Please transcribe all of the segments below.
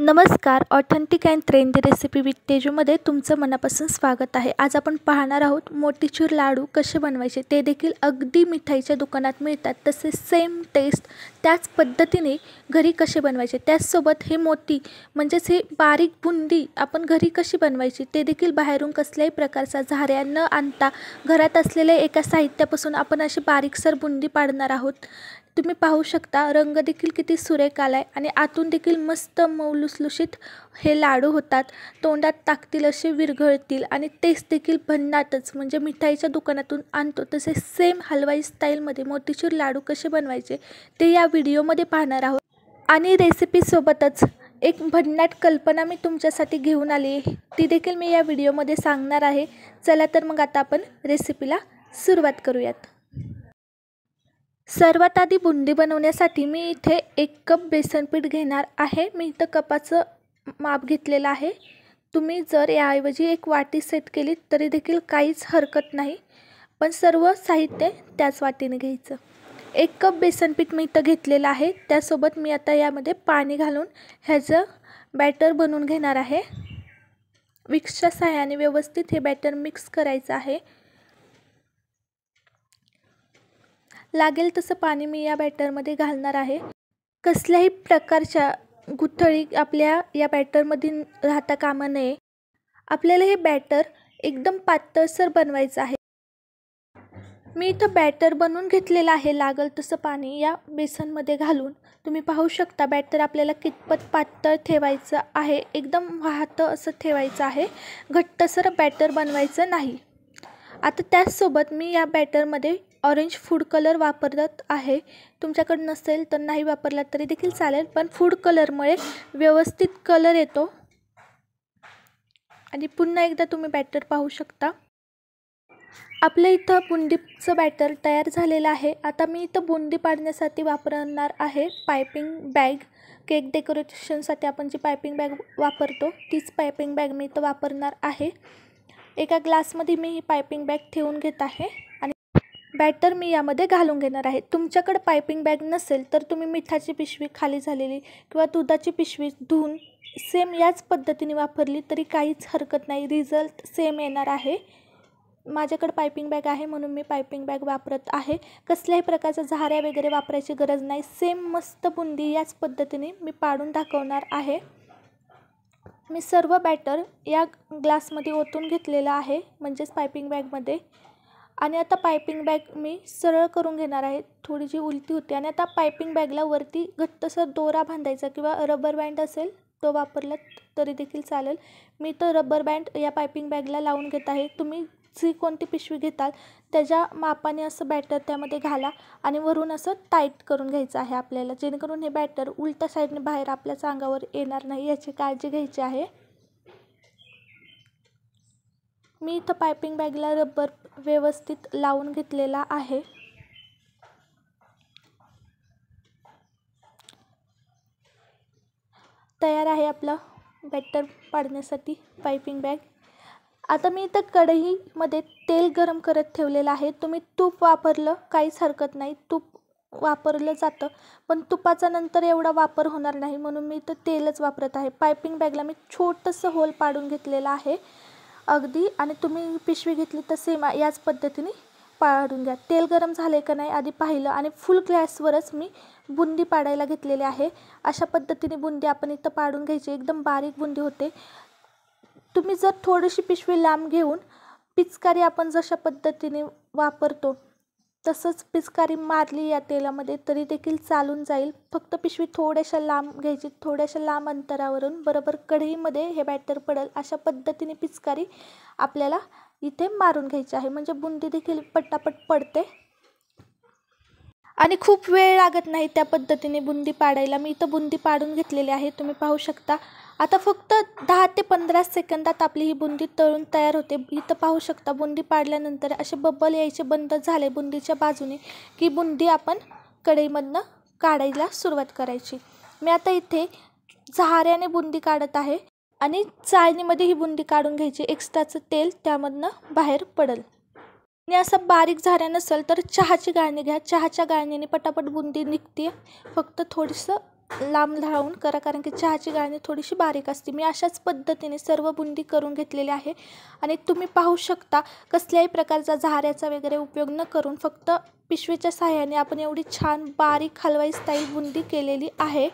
नमस्कार authentic and trendy recipe with तेजूमध्ये तुमचं मनापासून स्वागत आहे आज आपण पाहणार आहोत मोतीचूर लाडू कसे बनवायचे ते देखील अगदी मिठाईच्या दुकानात मिळतात तसे सेम टेस्ट त्याच पद्धतीने घरी कसे बनवायचे त्याचसोबत हे मोती म्हणजेच हे बारीक बुंदी आपण घरी कशी बनवायची ते देखील बाहेरून कसल्याही प्रकारचा झाऱ्या न आणता घरात असलेल्या एका साहित्यापासून आपण अशी बारीकसर बुंदी पाडणार आहोत तुम्ही पाहू शकता रंग देखील किती सुरेख आला आहे आणि आतून देखील मस्त मौलुसलुशीत हे लाडू होतात तोंडात टाकतील असे विरघळतील आणि तेच देखील भन्नाटच म्हणजे मिठाईच्या दुकानातून आणतो तसे सेम हलवाई स्टाईलमध्ये मोतीचूर लाडू कसे बनवायचे ते या व्हिडिओमध्ये पाहणार आहोत आणि रेसिपीसोबतच एक भन्नाट कल्पना मी तुमच्यासाठी घेऊन आली आहे ती देखील मी या व्हिडिओमध्ये सांगणार आहे चला तर मग आता आपण रेसिपीला सुरुवात करूयात सर्वात आधी बुंदी बनवण्यासाठी मी इथे एक कप बेसनपीठ घेणार आहे मी इथं कपाचं माप घेतलेलं आहे तुम्ही जर याऐवजी एक वाटी सेट केली तरी देखील काहीच हरकत नाही पण सर्व साहित्य त्याच वाटीने घ्यायचं एक कप बेसनपीठ मी इथं घेतलेलं आहे त्यासोबत मी आता यामध्ये पाणी घालून ह्याचं बॅटर बनवून घेणार आहे विक्सच्या सहाय्याने व्यवस्थित हे बॅटर मिक्स करायचं आहे लागेल तसं पाणी मी या बॅटरमध्ये घालणार आहे कसल्याही प्रकारच्या गुठळी आपल्या या बॅटरमध्ये राहता कामा नये आपल्याला हे बॅटर एकदम पातळसर बनवायचं आहे मी इथं बॅटर बनवून घेतलेलं आहे लागल तसं पाणी या बेसनमध्ये घालून तुम्ही पाहू शकता बॅटर आपल्याला कितपत पातळ ठेवायचं आहे एकदम वाहतं असं ठेवायचं आहे घट्टसर बॅटर बनवायचं नाही आता त्याचसोबत मी या बॅटरमध्ये ऑरेंज फूड कलर वापरत आहे तुमच्याकडं नसेल तर नाही वापरला तरी देखील चालेल पण फूड कलरमुळे व्यवस्थित कलर येतो आणि पुन्हा एकदा तुम्ही बॅटर पाहू शकता आपल्या इथं बुंदीचं बॅटर तयार झालेलं आहे आता मी इथं बुंदी पाडण्यासाठी वापरणार आहे पायपिंग बॅग केक डेकोरेशनसाठी आपण जी पायपिंग बॅग वापरतो तीच पायपिंग बॅग मी इथं वापरणार आहे एका ग्लासमध्ये मी ही पायपिंग बॅग ठेवून घेत आहे बॅटर मी यामध्ये घालून घेणार आहे तुमच्याकडे पायपिंग बॅग नसेल तर तुम्ही मिठाची पिशवी खाली झालेली किंवा दुधाची पिशवी धुवून सेम याच पद्धतीने वापरली तरी काहीच हरकत नाही रिझल्ट सेम येणार आहे माझ्याकडे पायपिंग बॅग आहे म्हणून मी पायपिंग बॅग वापरत आहे कसल्याही प्रकारचं झाऱ्या वगैरे वापरायची गरज नाही सेम मस्त बुंदी याच पद्धतीने मी पाडून दाखवणार आहे मी सर्व बॅटर या ग्लासमध्ये ओतून घेतलेलं आहे म्हणजेच पायपिंग बॅगमध्ये आणि आता पायपिंग बॅग मी सरळ करून घेणार आहे थोडी जी उलटी होती आणि आता पायपिंग बॅगला वरती घट्टसर दोरा बांधायचा किंवा रबर बँड असेल तो वापरला तरी देखील चालेल मी तर रबर बँड या पायपिंग बॅगला लावून घेत आहे तुम्ही जी कोणती पिशवी घेताल त्याच्या मापाने असं बॅटर त्यामध्ये घाला आणि वरून असं टाईट करून घ्यायचं आहे आपल्याला जेणेकरून हे बॅटर उलट्या साईडने बाहेर आपल्याच अंगावर येणार नाही याची काळजी घ्यायची आहे मी इथं पायपिंग बॅगला रबर व्यवस्थित लावून घेतलेला आहे तयार आहे आपलं बॅटर पाडण्यासाठी पायपिंग बॅग आता मी इथं कढईमध्ये तेल गरम करत ठेवलेलं आहे तुम्ही तूप वापरलं काहीच हरकत नाही तूप वापरलं जातं पण तुपाचा नंतर एवढा वापर होणार नाही म्हणून मी इथं तेलच वापरत आहे पायपिंग बॅगला मी छोटंसं होल पाडून घेतलेलं आहे अगदी आणि तुम्ही पिशवी घेतली तर सेम याच पद्धतीने पाडून घ्या तेल गरम झाले का नाही आधी पाहिलं आणि फुल ग्लॅसवरच मी बुंदी पाडायला घेतलेली आहे अशा पद्धतीने बुंदी आपण इथं पाडून घ्यायची एकदम बारीक बुंदी होते तुम्ही जर थोडीशी पिशवी लांब घेऊन पिचकारी आपण जशा पद्धतीने वापरतो तसंच पिचकारी मारली या तेलामध्ये तरी देखील चालून जाईल फक्त पिशवी थोड्याशा लांब घ्यायची थोड्याशा लांब अंतरावरून बरोबर कढईमध्ये हे बॅटर पडेल अशा पद्धतीने पिचकारी आपल्याला इथे मारून घ्यायची आहे म्हणजे बुंदी देखील पटापट पडते आणि खूप वेळ लागत नाही त्या पद्धतीने बुंदी पाडायला मी इथं बुंदी पाडून घेतलेली आहे तुम्ही पाहू शकता आता फक्त दहा ते पंधरा सेकंदात आपली ही बुंदी तळून तयार होते इथं पाहू शकता बुंदी पाडल्यानंतर असे बब्बल यायचे बंद झाले बुंदीच्या बाजूने की बुंदी आपण कढईमधनं काढायला सुरुवात करायची मी आता इथे झाऱ्याने बुंदी काढत आहे आणि चाळणीमध्ये ही बुंदी काढून घ्यायची एक्स्ट्राचं तेल त्यामधनं बाहेर पडेल आणि असं बारीक झाऱ्या नसेल तर चहाची गाळणी घ्या चहाच्या गाळणीने पटापट बुंदी निघते फक्त थोडंसं लांब लावून करा कारण की चहाची गाळणी थोडीशी बारीक असते मी अशाच पद्धतीने सर्व बुंदी करून घेतलेली आहे आणि तुम्ही पाहू शकता कसल्याही प्रकारचा झाऱ्याचा वगैरे उपयोग न करून फक्त पिशवीच्या सहाय्याने आपण एवढी छान बारीक हलवाई स्टाईल बुंदी केलेली आहे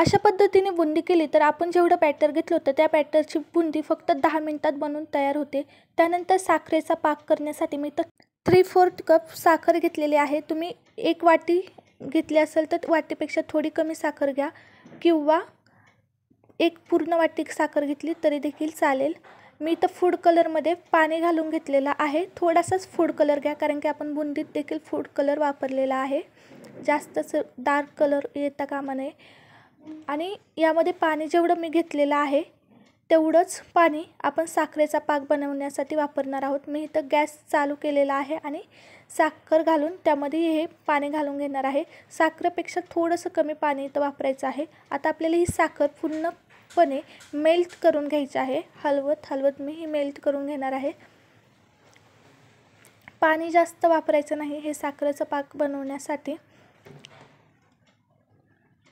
अशा पद्धतीने बुंदी केली तर आपण जेवढं पॅटर घेतलं होतं त्या पॅटरची बुंदी फक्त दहा मिनटात बनवून तयार होते त्यानंतर साखरेचा पाक करण्यासाठी मी तर थ्री फोर्थ कप साखर घेतलेली आहे तुम्ही एक वाटी घेतली असेल तर वाटीपेक्षा थोडी कमी साखर घ्या किंवा एक पूर्ण वाटी साखर घेतली तरी देखील चालेल मी तर फूड कलरमध्ये पाणी घालून घेतलेलं आहे थोडासाच फूड कलर घ्या कारण की आपण बुंदीत देखील फूड कलर वापरलेला आहे जास्तच डार्क कलर येता कामा नये आणि यामध्ये पाणी जेवढं मी घेतलेलं आहे तेवढंच पाणी आपण साखरेचा पाक बनवण्यासाठी वापरणार आहोत मी इथं गॅस चालू केलेला आहे आणि साखर घालून त्यामध्ये हे पाणी घालून घेणार आहे साखरेपेक्षा थोडंसं कमी पाणी इथं वापरायचं आहे आता आपल्याला ही साखर पूर्णपणे मेल्ट करून घ्यायची आहे हलवत हलवत मी ही मेल्ट करून घेणार आहे पाणी जास्त वापरायचं नाही हे साखरेचं पाक बनवण्यासाठी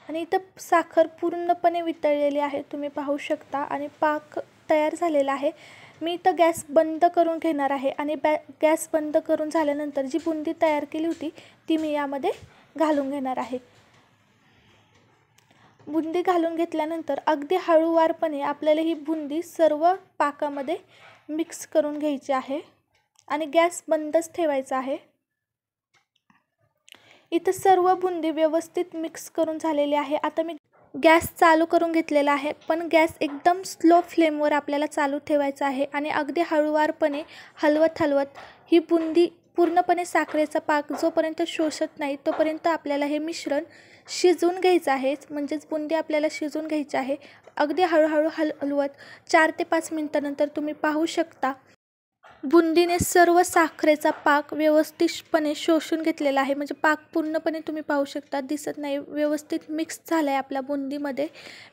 आणि इथं साखर पूर्णपणे वितळलेली आहे तुम्ही पाहू शकता आणि पाक तयार झालेला आहे मी इथं गॅस बंद करून घेणार आहे आणि बॅ गॅस बंद करून झाल्यानंतर जी बुंदी तयार केली होती ती मी यामध्ये घालून घेणार आहे बुंदी घालून घेतल्यानंतर अगदी हळूवारपणे आपल्याला ही बुंदी सर्व पाकामध्ये मिक्स करून घ्यायची आहे आणि गॅस बंदच ठेवायचा आहे इथं सर्व बुंदी व्यवस्थित मिक्स करून झालेली आहे आता मी गॅस चालू करून घेतलेला आहे पण गॅस एकदम स्लो फ्लेमवर आपल्याला चालू ठेवायचा आहे आणि अगदी हळूवारपणे हलवत हलवत ही बुंदी पूर्णपणे साखरेचा पाक जोपर्यंत शोषत नाही तोपर्यंत आपल्याला हे मिश्रण शिजवून घ्यायचं आहे म्हणजेच बुंदी आपल्याला शिजवून घ्यायची आहे अगदी हळूहळू हल हलवत चार ते पाच मिनटानंतर तुम्ही पाहू शकता बुंदीने सर्व साखरेचा पाक व्यवस्थितपणे शोषून घेतलेला आहे म्हणजे पाक पूर्णपणे तुम्ही पाहू शकता दिसत नाही व्यवस्थित मिक्स झाला आहे आपल्या बुंदीमध्ये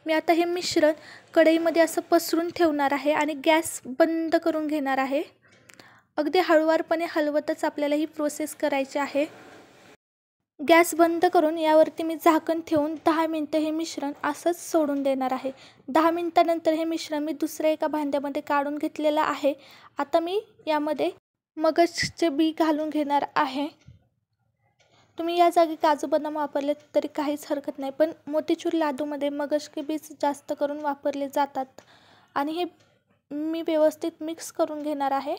मी आता हे मिश्रण कढईमध्ये असं पसरून ठेवणार आहे आणि गॅस बंद करून घेणार आहे अगदी हळुवारपणे हलवतच आपल्याला ही प्रोसेस करायची आहे गॅस बंद करून यावरती मी झाकण ठेवून दहा मिनटं हे मिश्रण असंच सोडून देणार आहे दहा मिनटानंतर हे मिश्रण मी दुसऱ्या एका भांड्यामध्ये काढून घेतलेलं आहे आता मी यामध्ये मगजचे बी घालून घेणार आहे तुम्ही या जागी काजू बदाम वापरले तरी काहीच हरकत नाही पण मोतीचूर लाडूमध्ये मगजके बीज जास्त करून वापरले जातात आणि हे मी व्यवस्थित मिक्स करून घेणार आहे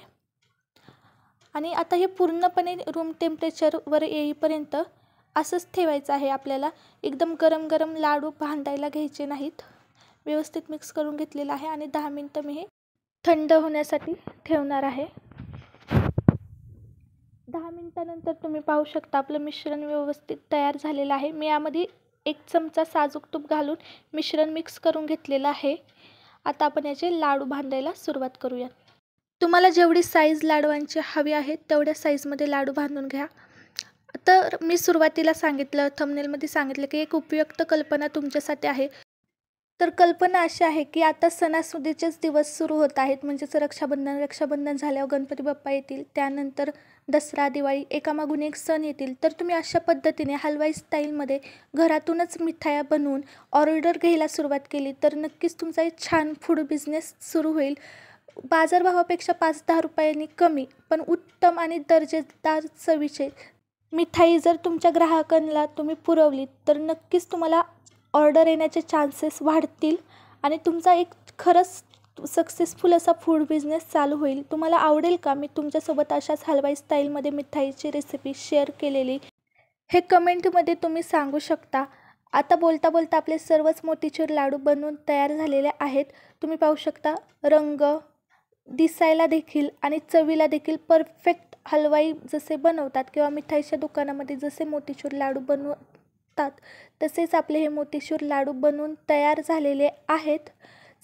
आणि आता हे पूर्णपणे रूम टेम्परेचरवर येईपर्यंत असंच ठेवायचं आहे आपल्याला एकदम गरम गरम लाडू भांडायला घ्यायचे नाहीत व्यवस्थित मिक्स करून घेतलेलं आहे आणि दहा मिनटं मी हे थंड होण्यासाठी ठेवणार आहे दहा मिनटानंतर तुम्ही पाहू शकता आपलं मिश्रण व्यवस्थित तयार झालेलं आहे मी यामध्ये एक चमचा साजूक तूप घालून मिश्रण मिक्स करून घेतलेलं आहे आता आपण याचे लाडू बांधायला सुरुवात करूया तुम्हाला जेवढी साईज लाडवांची हवी आहे तेवढ्या साईजमध्ये लाडू बांधून घ्या तर मी सुरुवातीला सांगितलं थमनेलमध्ये सांगितलं की एक उपयुक्त कल्पना तुमच्यासाठी आहे तर कल्पना अशी आहे की आता सणासुदीचेच दिवस सुरू होत आहेत म्हणजेच रक्षाबंधन रक्षाबंधन झाल्यावर गणपती बाप्पा येतील त्यानंतर दसरा दिवाळी एकामागून एक सण येतील तर तुम्ही अशा पद्धतीने हलवाई स्टाईलमध्ये घरातूनच मिठाया बनवून ऑर्डर घ्यायला सुरुवात केली तर नक्कीच तुमचा एक छान फूड बिझनेस सुरू होईल बाजारभावापेक्षा पाच दहा रुपयांनी कमी पण उत्तम आणि दर्जेदार चवीचे मिठाई जर तुमच्या ग्राहकांना तुम्ही पुरवली तर नक्कीच तुम्हाला ऑर्डर येण्याचे चान्सेस वाढतील आणि तुमचा एक खरंच सक्सेसफुल असा फूड बिझनेस चालू होईल तुम्हाला आवडेल का मी तुमच्यासोबत अशाच हलवाई स्टाईलमध्ये मिठाईची रेसिपी शेअर केलेली हे कमेंटमध्ये तुम्ही सांगू शकता आता बोलता बोलता आपले सर्वच मोतीचूर लाडू बनवून तयार झालेले आहेत तुम्ही पाहू शकता रंग दिसायला देखील आणि चवीला देखील परफेक्ट हलवाई जसे बनवतात किंवा मिठाईच्या दुकानामध्ये जसे मोतीशूर लाडू बनवतात तसेच आपले हे मोतीशूर लाडू बनवून तयार झालेले आहेत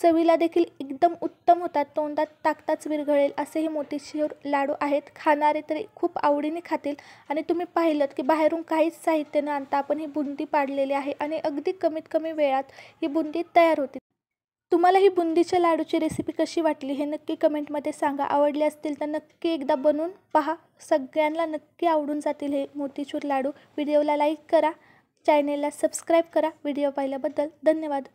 चवीला देखील एकदम उत्तम होतात तोंडात ताकताच विरघळेल असे हे मोतीशूर लाडू आहेत खाणारे तरी खूप आवडीने खातील आणि तुम्ही पाहिलं की बाहेरून काहीच साहित्य न आणता आपण ही बुंदी पाडलेली आहे आणि अगदी कमीत कमी वेळात ही बुंदी तयार होती तुम्हाला ही बुंदीच्या लाडूची रेसिपी कशी वाटली हे नक्की कमेंटमध्ये सांगा आवडले असतील तर नक्की एकदा बनवून पहा सगळ्यांना नक्की आवडून जातील हे मोतीचूर लाडू व्हिडिओला लाईक करा चॅनेलला सबस्क्राईब करा व्हिडिओ पाहिल्याबद्दल धन्यवाद